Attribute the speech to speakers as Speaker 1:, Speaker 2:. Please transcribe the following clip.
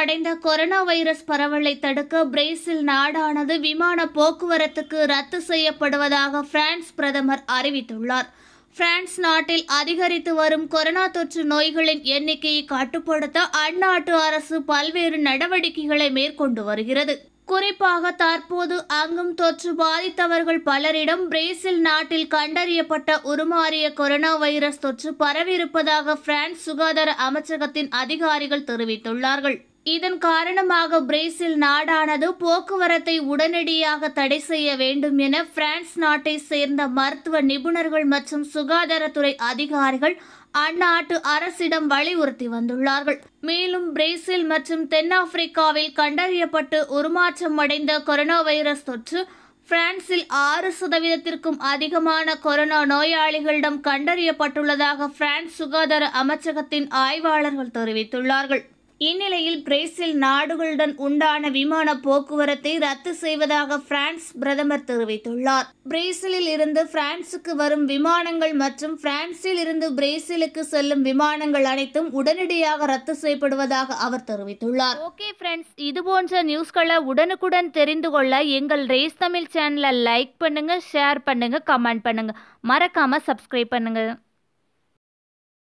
Speaker 1: அடைந்த corona virus பரவலை தடுக்க பிரேசில் நாடானது விமான போக்குவரத்துக்கு ரத்து செய்யப்படுவதாக பிரான்ஸ் பிரதமர் அறிவித்துள்ளார் பிரான்ஸ் நாட்டில் அதிகரித்து வரும் கொரோனா தொற்று நோய்களின் எண்ணிக்கையை கட்டுப்படுத்த அந்நாட்டு அரசு பல்வேறு நடவடிக்கைகளை மேற்கொண்டு வருகிறது குறிப்பாக தற்போது அங்கும் தொற்று பாதித்தவர்கள் பலரிடம் பிரேசில் நாட்டில் கண்டறியப்பட்ட உருமாறிய கொரோனா வைரஸ் தொற்று பரவியிருப்பதாக பிரான்ஸ் சுகாதார அமைச்சகத்தின் அதிகாரிகள் தெரிவித்துள்ளார்கள் இதன் காரணமாக பிரேசில் நாடானது போக்குவரத்தை உடனடியாக தடை செய்ய வேண்டும் என பிரான்ஸ் நாட்டை சேர்ந்த மருத்துவ நிபுணர்கள் மற்றும் சுகாதாரத்துறை அதிகாரிகள் அந்நாட்டு அரசிடம் வலியுறுத்தி வந்துள்ளார்கள் மேலும் பிரேசில் மற்றும் தென்னாப்பிரிக்காவில் கண்டறியப்பட்டு உருமாற்றம் அடைந்த கொரோனா வைரஸ் தொற்று பிரான்சில் ஆறு சதவீதத்திற்கும் அதிகமான கொரோனா நோயாளிகளிடம் கண்டறியப்பட்டுள்ளதாக பிரான்ஸ் சுகாதார அமைச்சகத்தின் ஆய்வாளர்கள் தெரிவித்துள்ளார்கள் இந்நிலையில் பிரேசில் நாடுகளுடன் உண்டான விமான போக்குவரத்தை ரத்து செய்வதாக பிரான்ஸ் பிரதமர் தெரிவித்துள்ளார் பிரேசிலில் இருந்து பிரான்சுக்கு வரும் விமானங்கள் மற்றும் பிரான்சில் இருந்து பிரேசிலுக்கு செல்லும் விமானங்கள் அனைத்தும் உடனடியாக ரத்து செய்யப்படுவதாக அவர் தெரிவித்துள்ளார் ஓகே ஃப்ரெண்ட்ஸ் இது போன்ற நியூஸ்களை உடனுக்குடன் தெரிந்து கொள்ள எங்கள் ரேஸ் தமிழ் சேனலை லைக் பண்ணுங்க ஷேர் பண்ணுங்க கமெண்ட் பண்ணுங்க மறக்காம சப்ஸ்கிரைப் பண்ணுங்க